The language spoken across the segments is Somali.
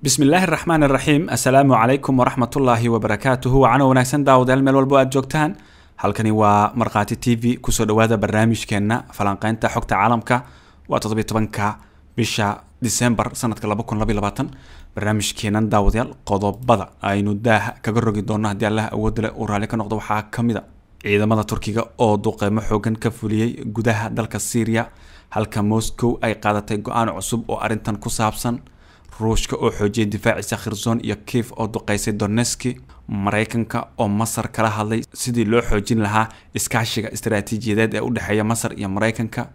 bismi illaahi raxmaan raxiim assalaamu calaykum waraxmatullaahi wabarakaatuhu wacano wanaagsan daawadayaal meel walbo aad joogtaan halkani waa markhaati t v kusoo dhawaada barnaamijkeenna falanqeynta xogta caalamka waa toddobiy tobanka bisha disembar sanadka laba kun labay labaatan barnaamijkeenan daawadayaal qodobada aynu daaha kaga rogi doono haddii allaha awoodda leh uu raalli ka noqdo waxaa ka mid a ciidamada turkiga oo duqeymo xoogan ka fuliyey gudaha dalka syriya halka moscow ay qaadatay go-aan cusub oo arrintan ku saabsan ruushka oo xoojiyay difaaciisa khirson iyo kiif oo duqeysay doneski maraykanka oo masar kala hadlay sidii loo xoojin lahaa iskaashiga istaraatiijiyadeed ee u dhexeeya masar iyo maraykanka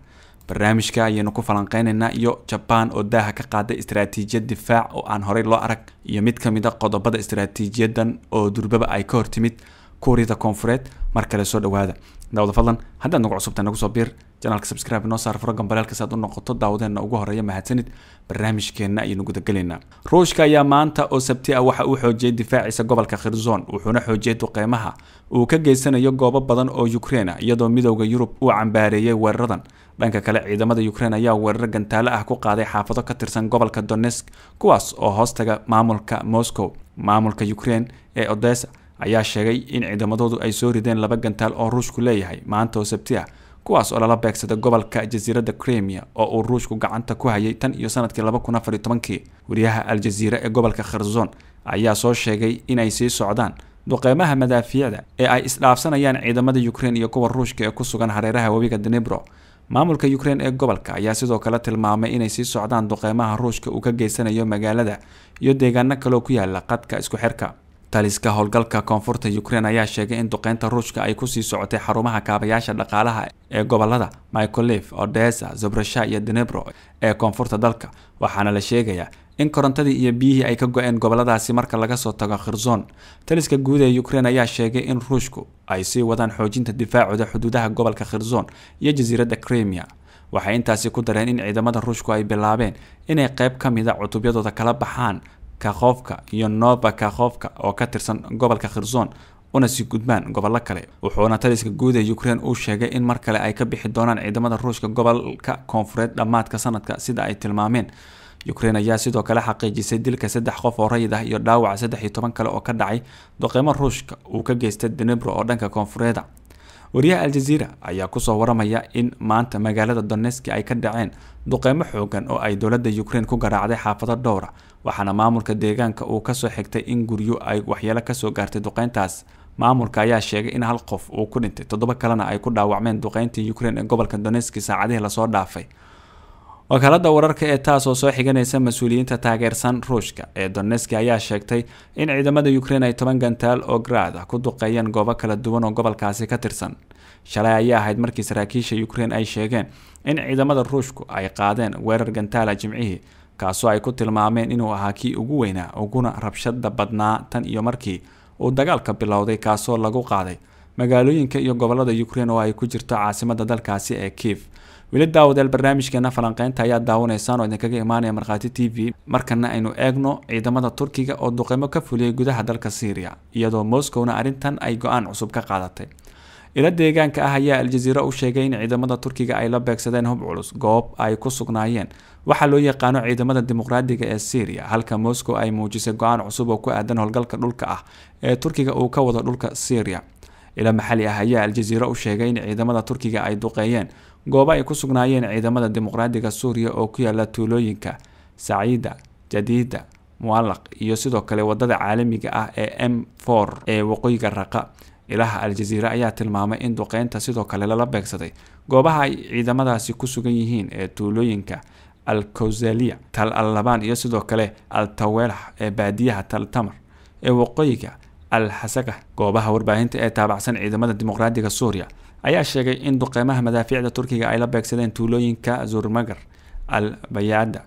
barnaamijka ayaynu ku falanqeynaynaa iyo jabaan oo daaha ka qaaday istaraatiijiyad difaac oo aan horay loo arag iyo mid ka mid a ah qodobada istaraatiijiyadan oo durbaba ay ka hortimid kuuriyada koonfureed mar kale soo dhawaada daawada fadlan haddaad nagu cusubta nagu soo biir janalka subscribe noo saar furo gambalelka si aad u noqoto daawadeenna ugu horeeya mahadsanid barnaamijkeenna ayaynu gudagelaynaa ruushka ayaa maanta oo sabti ah waxa uu xoojiyey difaaciisa gobolka khirzon wuxuuna xoojiyey duqeymaha uu ka geysanayo goobo badan oo ukreina ah, iyadoo midowda yurub uu cambaareeyey weeraradan dhanka kale ciidamada ukrein ayaa weeraro gantaalo ah ku qaaday xaafado ka tirsan gobolka donesk kuwaas oo hoostaga maamulka moscow maamulka ukrein ee odesa ayaa sheegay in ciidamadoodu ay soo rideen laba gantaal oo ruushku leeyahay maanta oo sabti ah kuwaas oo lala beegsaday gobolka jasiiradda cremia oo uu ruushku gacanta ku hayay tan iyo sanadkii laba kun afar iyo tobankii wariyaha aljaziira ee gobolka kharzon ayaa soo sheegay inay sii socdaan duqeymaha madaafiicda ee ay isdhaafsanayaan ciidamada ukraine iyo kuwa ruushka ee ku sugan hareeraha webiga denebro maamulka ukrein ee gobolka ayaa sidoo kale tilmaamay inay sii socdaan duqeymaha ruushka uu ka geysanayo magaalada iyo deegaano kaloo ku yaalla qadka isku xirka taliska howlgalka koonfurta ukraine ayaa sheegay in duqeynta ruushka ay kusii socotay xarumaha kaabayaasha dhaqaalaha ee gobolada micolif odesa zobrasha iyo denebro ee koonfurta dalka waxaana la sheegayaa in korontadii iyo biyihii ay ka go-een goboladaasi marka laga soo tago khirson taliska guud ee ukraine ayaa sheegay in ruushku ay sii wadaan xoojinta difaacooda xuduudaha gobolka khirson iyo jasiiradda crimea waxay intaasi ku dareen in ciidamada ruushku ay bilaabeen inay qayb ka mida ah cutubyadooda kala baxaan kakhoofka iyo nooba kakhoofka oo ka tirsan gobolka khirson una sii gudbaan gobollo kale wuxuuna taliska guud ee ukraine uu sheegay in mar kale ay ka bixi doonaan ciidamada ruushka gobolka koonfureed dhammaadka sanadka sida ay tilmaameen ukrein ayaa sidoo kale xaqiijisay dilka saddex qof oo rayid ah iyo dhaawaca saddex iyo toban kale oo ka dhacay duqeymo ruushka uu ka geystay denebro oo dhanka koonfureeda wariyaha aljaziira ayaa kusoo waramaya in maanta magaalada doneski ay ka dhaceen duqeymo xoogan oo ay dowladda ukrein ku garaacday xaafado dhowra ah, waxaana maamulka deegaanka uu kasoo xigtay in guryo ay waxyeelo kasoo gaartay duqeyntaas maamulka ayaa sheegay in hal qof uu ku dhintay toddoba kalena ay ku dhaawacmeen duqeyntii ukrein ee gobolka doneski saacadihii lasoo dhaafay wakaalada wararka ee taas oo soo xiganaysa mas-uuliyiinta taageersan ruushka ee doneski ayaa sheegtay in ciidamada ukrein ay toban gantaal oo garaad ah ku duqeeyeen goobo kala duwan oo gobolkaasi ka tirsan shalay ayaa ahayd markii saraakiisha ukrein ay sheegeen in ciidamada ruushku ay qaadeen weerar gantaala ah jimcihii kaasoo ay ku tilmaameen inuu ahaa kii ugu weynaa uguna rabshada badnaa tan iyo markii uu dagaalka bilowday kaasoo lagu qaaday magaalooyinka iyo gobollada ukrein oo ay ku jirto caasimadda dalkaasi ee kiiv weli daawadeel barnaamijkeena falanqeynta ayaa daawanaysaan oo idinkaga imaanaya markhaati t v markana aynu eegno ciidamada turkiga oo duqeymo ka fuliyay gudaha dalka syriya iyadoo moscowna arrintan ay go-aan cusub ka qaadatay ilo deegaanka ah ayaa aljaziira u sheegay in ciidamada turkiga ay la beegsadeen hub culus goob ay ku sugnaayeen waxaa loo yaqaano ciidamada dimuqraadiga ee syriya halka moscow ay muujisay go-aan cusub oo ku aadan howlgalka dhulka ah ee turkiga uu ka wado dhulka syriya ilo maxali ah ayaa aljaziira u sheegay in ciidamada turkiga ay duqeeyeen goobo ay ku sugnaayeen ciidamada dimuqraadiga suuriya oo ku yaala tuulooyinka saciida jadiida mualaq iyo sidoo kale wadada caalamiga ah ee m for ee waqooyiga raqa ilaha aljaziira ayaa tilmaamay in duqeynta sidoo kale lala beegsaday goobaha ay ciidamadaasi ku sugan yihiin ee tuulooyinka al kowzaliya tal al labaan iyo sidoo kale al tawelax ee baadiyaha tal tamar ee waqooyiga al xasaga goobaha warbaahinta ee taabacsan ciidamada dimuqraadiga suuriya ayaa sheegay in duqeymaha madaafiicda turkiga ay la beegsadeen tuulooyinka zurmagar al bayaada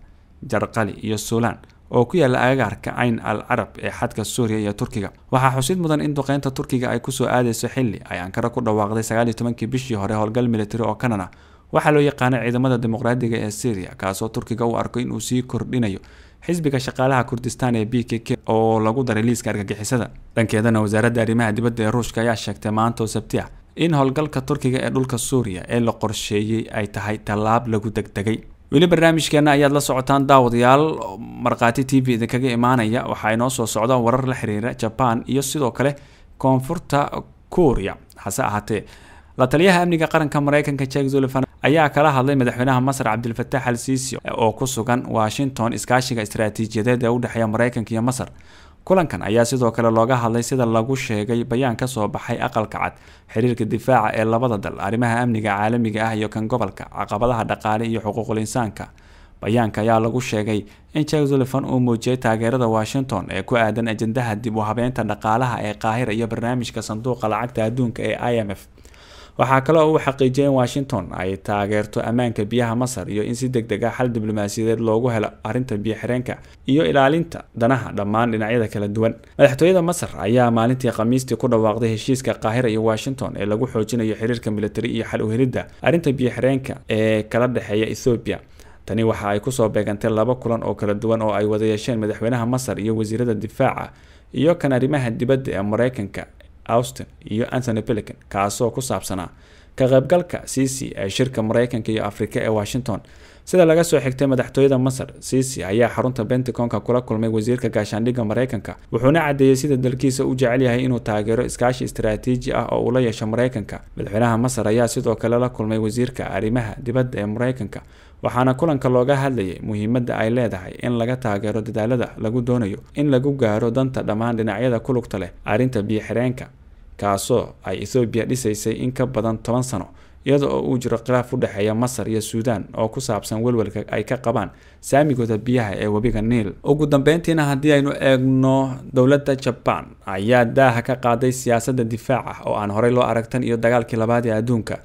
jarqali iyo suulaan oo ku yaalla agagarka cayn al carab ee xadka suuriya iyo turkiga waxaa xusid mudan in duqeynta turkiga ay kusoo aadeyso xili ay ankara ku dhawaaqday sagaal iyo tobankii bishii hore howlgal militari oo kanana waxaa loo yaqaanay ciidamada dimuqraadiga ee syriya kaasoo turkiga u arko inuu sii kordhinayo xisbiga shaqaalaha kurdistan ee b k k oo lagu daray liiska argagixisada dhankeedana wasaaradda arrimaha dibadda ee ruushka ayaa sheegtay maantaoo sabti ah in howlgalka turkiga ee dhulka suuriya ee la qorsheeyey ay tahay tallaab lagu degdegay weli barnaamijkeenna ayaad la socotaan daawadayaal markhaati t v idinkaga imaanaya waxaa inoo soo socda warar la xiriira jabaan iyo sidoo kale koonfurta kuuriya hase ahaatee la taliyaha amniga qaranka maraykanka jek zulifan ayaa kala hadlay madaxweynaha masar cabdilfatax al siisi oo ku sugan washington iskaashiga istaraatiijiyadeed ee udhexeeya maraykanka iyo masar kulankan ayaa sidoo kale looga hadlay sida lagu sheegay bayaan ka soo baxay aqalka cad xiriirka difaaca ee labada dal arrimaha amniga caalamiga ah iyo kan gobolka caqabadaha dhaqaale iyo xuquuqul insaanka bayaanka ayaa lagu sheegay in jack zulifan uu muujiyey taageerada washington ee ku aadan ajendaha dib u habeynta dhaqaalaha ee qaahira iyo barnaamijka sanduuqa lacagta adduunka ee i m f waxaa kale oo uu xaqiijiyay in washington ay taageerto ammaanka biyaha masar iyo in si deg deg ah xal diblomaasiyadeed loogu helo arrinta biyo xireenka iyo ilaalinta danaha dhammaan dhinacyada kala duwan madaxtooyada masar ayaa maalintii khamiistii ku dhawaaqday heshiiska qaahira iyo washington ee lagu xoojinayo xiriirka militari iyo xal uhelidda arrinta biyoxireenka ee kala dhexeeya ethoobiya tani waxa ay kusoo beegantay laba kulan oo kala duwan oo ay wada yeesheen madaxweynaha masar iyo wasiirada difaaca iyo kan arrimaha dibadda ee maraykanka austin iyo anthony pelican kaasoo ku saabsanaa ka qaybgalka c c ee shirka mareykanka iyo afrika ee washington sida laga soo xigtay madaxtooyada masar siisi ayaa xarunta bentagonka kula kulmay wasiirka gaashaandhigga maraykanka wuxuuna caddeeyey sida dalkiisa u jecel yahay inuu taageero iskaashi istaraatiiji ah oo uula yeesho maraykanka madaxweynaha masar ayaa sidoo kale la kulmay wasiirka arrimaha dibadda ee maraykanka waxaana kulanka looga hadlayay muhiimadda ay leedahay in laga taageero dadaalada lagu doonayo in lagu gaaro danta dhammaan dhinacyada ku lugta leh arrinta biyo xireenka kaasoo ay ethoobiya dhisaysay in ka badan toban sano iyada oo uu jiro khilaaf u dhexeeya masar iyo suudaan oo ku saabsan welwelka ay ka qabaan saamigooda biyaha ee webiga niil ugu dambeyntiina haddii aynu eegno dowladda jabaan ayaa daaha ka qaaday siyaasadda difaaca oo aan horey loo aragtan iyo dagaalkii labaad ee adduunka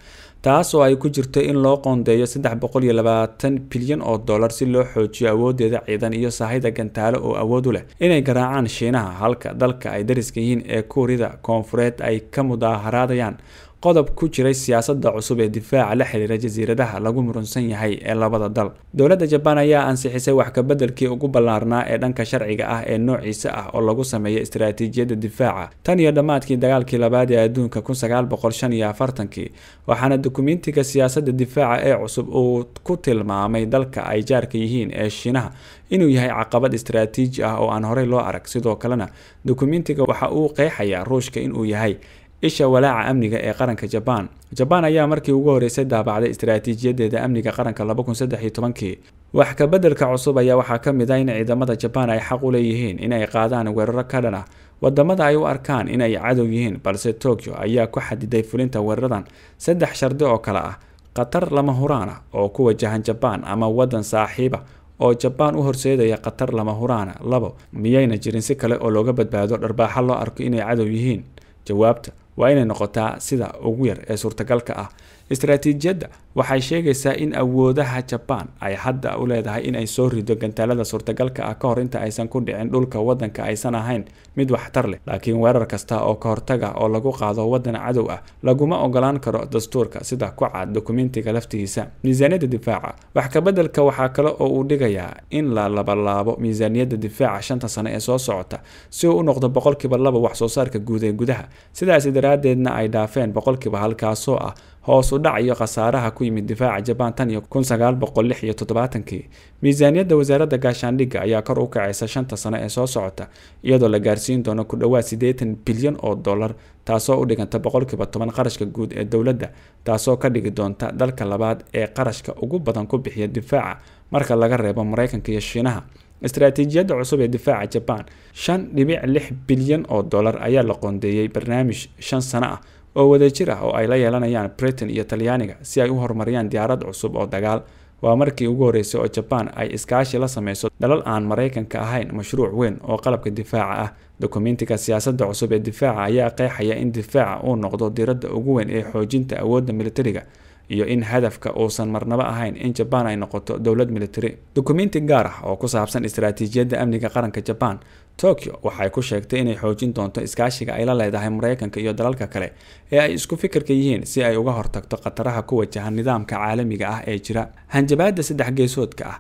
taas oo ay ku jirto in loo qoondeeyo saddex boqol iyo labaatan bilyan oo dollar si loo xoojiyo awoodeeda ciidan iyo sahayda gantaalo oo awood u leh inay garaacaan shiinaha halka dalka ay dariska yihiin ee kuurida koonfureed ay ka mudaaharaadayaan qodob ku jiray siyaasadda cusub ee difaaca la xiriira jasiiradaha lagu murunsan yahay ee labada dal dowladda jabaan ayaa ansixisay wax kabeddelkii ugu ballaarnaa ee dhanka sharciga ah ee noociisa ah oo lagu sameeyo istaraatiijiyadda difaaca tan iyo dhammaadkii dagaalkii labaad ee adduunka kun sagaal boqol shan afartankii waxaana dokumentiga siyaasadda difaaca ee cusub uu ku tilmaamay dalka ay jaarka yihiin ee shiinaha inuu yahay caqabad istaraatiiji ah oo aan horey loo arag sidoo kalena dukumentiga waxa uu qeexayaa ruushka inuu yahay isha walaaca amniga ee qaranka jabaan jabaan ayaa markii ugu horreysay daabacday istaraatiijiyadeeda amniga qaranka labakunsaddexiytobankii wax kabeddelka cusub ayaa waxaa ka mid a ah in ciidamada jabaan ay xaq u leeyihiin inay qaadaan weeraro ka dhan ah wadamada ay u arkaan inay cadow yihiin balse tokyo ayaa ku xadiday fulinta weeraradan saddex shardi oo kale ah khatar lama huraan ah oo ku wajahan jabaan ama waddan saaxiiba oo jabaan u horseedaya khatar lama huraana labo miyayna jirin si kale oo looga badbaado dharbaaxa loo arko inay cadow yihiin jawaabta waa inay noqotaa sida ugu yar ee suurtagalka ah istaraatiijiyadda waxay sheegaysaa in awoodaha jabaan ay hadda u leedahay inay soo rido gantaalada suurtagalka ah ka hor inta aysan ku dhicin dhulka waddanka aysan ahayn mid waxtar leh laakiin weerar kasta oo kahortag ah oo lagu qaado waddan cadow ah laguma ogolaan karo dastuurka sida ku cad dokumentiga laftigiisa miisaaniyadda difaaca wax kabeddelka waxaa kale oo uu dhigayaa in la labalaabo miisaaniyadda difaaca shanta sane ee soo socota si uu u noqdo boqolkiiba laba wax soo saarka guud ee gudaha sidaasi daraaddeedna ay dhaafeen boqolkiiba halkaasoo ah hoos u dhac iyo khasaaraha ku yimid difaaca jabaan tan iyo kun sagaal boqol lix iyo toddobaatankii miisaaniyadda wasaaradda gaashaandhigga ayaa kor u kacaysa shanta sano ee soo socota iyadoo la gaarsiin doono ku dhowaad siddeetan bilyan oo dollar taasoo u dhiganta boqolkiiba toban qarashka guud ee dowladda taasoo ka dhigi doonta dalka labaad ee qarashka ugu badan ku bixiya difaaca marka laga reebo maraykanka iyo shiinaha istaraatiijiyadda cusub ee difaaca jabaan shan dhibic lix bilyan oo dollar ayaa la qoondeeyey barnaamij shan sano ah oo wadajir ah oo ay la yeelanayaan britain iyo talyaaniga si ay u horumariyaan diyaarad cusub oo dagaal waa markii ugu horreysay oo jabaan ay iskaashi la samayso dalal aan maraykanka ahayn mashruuc weyn oo qalabka difaaca ah dokumentiga siyaasadda cusub ee difaaca ayaa qeexaya in difaaca uu noqdo diradda ugu weyn ee xoojinta awoodda militariga iyo in hadafka uusan marnabo ahayn in jabaan ay noqoto dowlad militari dokumenti gaar ah oo ku saabsan istaraatiijiyadda amniga qaranka jabaan tokyo waxay ku sheegtay inay xoojin doonto iskaashiga ay la leedahay maraykanka iyo dalalka kale ee ay isku fikirka yihiin si ay uga hortagto khataraha ku wajahan nidaamka caalamiga ah ee jira hanjabaada saddex geesoodka ah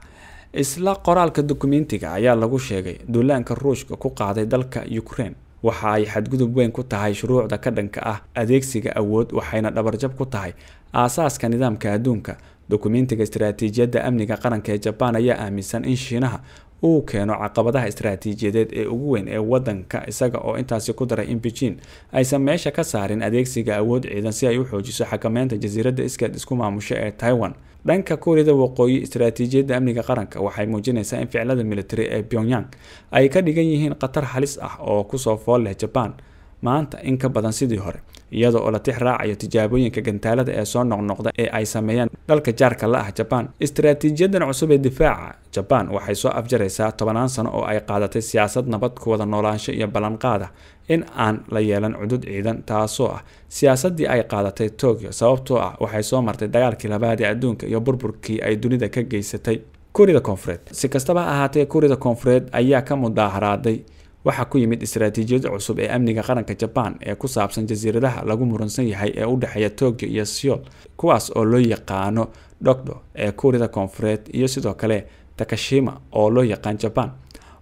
isla qoraalka dokumentiga ayaa lagu sheegay duulaanka ruushka ku qaaday dalka ukraine waxa ay xadgudub weyn ku tahay shuruucda ka dhanka ah adeegsiga awood waxayna dhabarjab ku tahay aasaaska nidaamka adduunka dokumentiga istaraatiijiyadda amniga qaranka ee jabaan ayaa aaminsan in shiinaha uu keeno caqabadaha istaraatiijiyadeed ee ugu weyn ee wadanka isaga oo intaasi ku daray in beijing aysan meesha ka saarin adeegsiga awood ciidan si ay u xoojiso xakameynta jasiiradda iskeed isku maamusho ee taiwan dhanka kuuriyada waqooyi istaraatiijiyadda amniga qaranka waxay muujinaysaa in ficilada milatari ee pyongyang ay ka dhigan yihiin khatar halis ah oo kusoo fool leh jabaan maanta in ka badan sidii hore iyada oo la tix raacayo tijaabooyinka gantaalada ee soo noqnoqda ee ay sameeyaan dalka jaarka la ah jabaan istaraatiijiyadan cusub ee difaaca jabaan waxay soo afjaraysaa tobanaan sano oo ay qaadatay siyaasad nabad ku wada noolaansho iyo ballanqaada in aan la yeelan cudud ciidan taasoo ah siyaasaddii ay qaadatay tokyo sababtoo ah waxay soo martay dagaalkii labaad ee adduunka iyo burburkii ay dunida ka geysatay kuuriyada koonfureed si kastaba ahaatee kuuriyada koonfureed ayaa ka mudaaharaaday waxaa ku yimid istaraatiijiyad cusub ee amniga qaranka jabaan ee ku saabsan jasiiradaha lagu muransan yahay ee u dhexeeya tokyo iyo siol kuwaas oo loo yaqaano dhogdho ee kuurida koonfureed iyo sidoo kale takashima oo loo yaqaan jabaan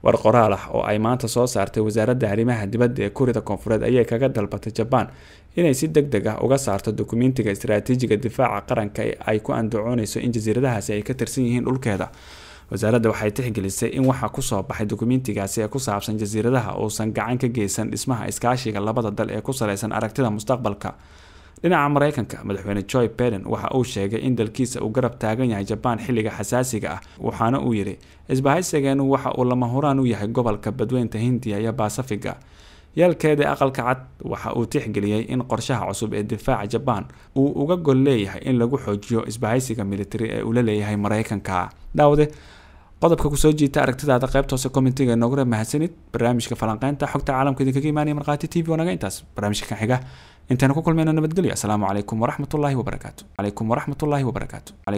war qoraal ah oo ay maanta soo saartay wasaaradda arrimaha dibadda ee kuuriyada koonfureed ayay kaga dalbatay jabaan inay si deg deg ah uga saarto dokumentiga istaraatiijiga difaaca qaranka ee ay ku andacoonayso in jasiiradahaasi ay ka tirsan yihiin dhulkeeda wasaaradda waxay tixgelisay in waxaa kusoo baxay dukumentigaasi ee ku saabsan jasiiradaha uusan gacan ka geysan dhismaha iskaashiga labada dal ee ku salaysan aragtida mustaqbalka dhinaca maraykanka madaxweyne joy beden waxa uu sheegay in dalkiisa uu garab taagan yahay jabaan xilliga xasaasiga ah waxaana uu yidhi isbahaysigeenu waxa uu lama horaan u yahay gobolka badweynta hindiya iyo basafiga yaalkeeda aqalka cad waxa uu tixgeliyey in qorshaha cusub ee difaaca jabaan uu uga gol leeyahay in lagu xoojiyo isbahaysiga militari ee uu la leeyahay maraykanka dhaawde qodobka kusoo jiita aragtidaada qaybta hoose commentiga inoogu reeb mahadsanid barnaamijka falanqeynta xogta caalamka idinkaga imaanaya markhaati t v wanaga intaas barnaamijka kan xiga intaynu ku kulmayno nabadgelyo assalaamu calaykum waraxmatullaahi wabarakaatu calaykum waraxmatullaahi wabarakaatu